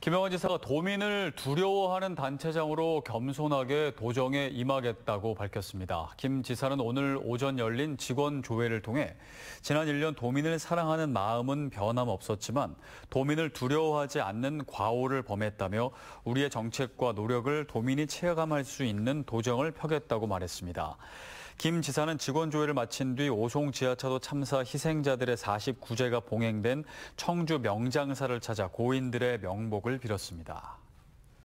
김영환 지사가 도민을 두려워하는 단체장으로 겸손하게 도정에 임하겠다고 밝혔습니다. 김 지사는 오늘 오전 열린 직원 조회를 통해 지난 1년 도민을 사랑하는 마음은 변함없었지만 도민을 두려워하지 않는 과오를 범했다며 우리의 정책과 노력을 도민이 체감할 수 있는 도정을 펴겠다고 말했습니다. 김 지사는 직원 조회를 마친 뒤 오송 지하차도 참사 희생자들의 49제가 봉행된 청주 명장사를 찾아 고인들의 명복을 빌었습니다.